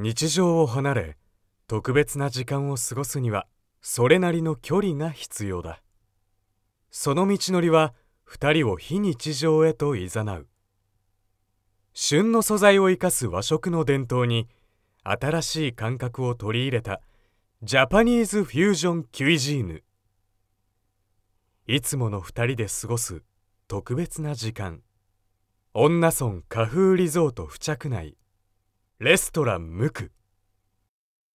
日常を離れ特別な時間を過ごすにはそれなりの距離が必要だその道のりは2人を非日常へといざなう旬の素材を生かす和食の伝統に新しい感覚を取り入れたジャパニーズフュージョン・キュイジーヌいつもの2人で過ごす特別な時間恩納村花風リゾート付着内レストラン無垢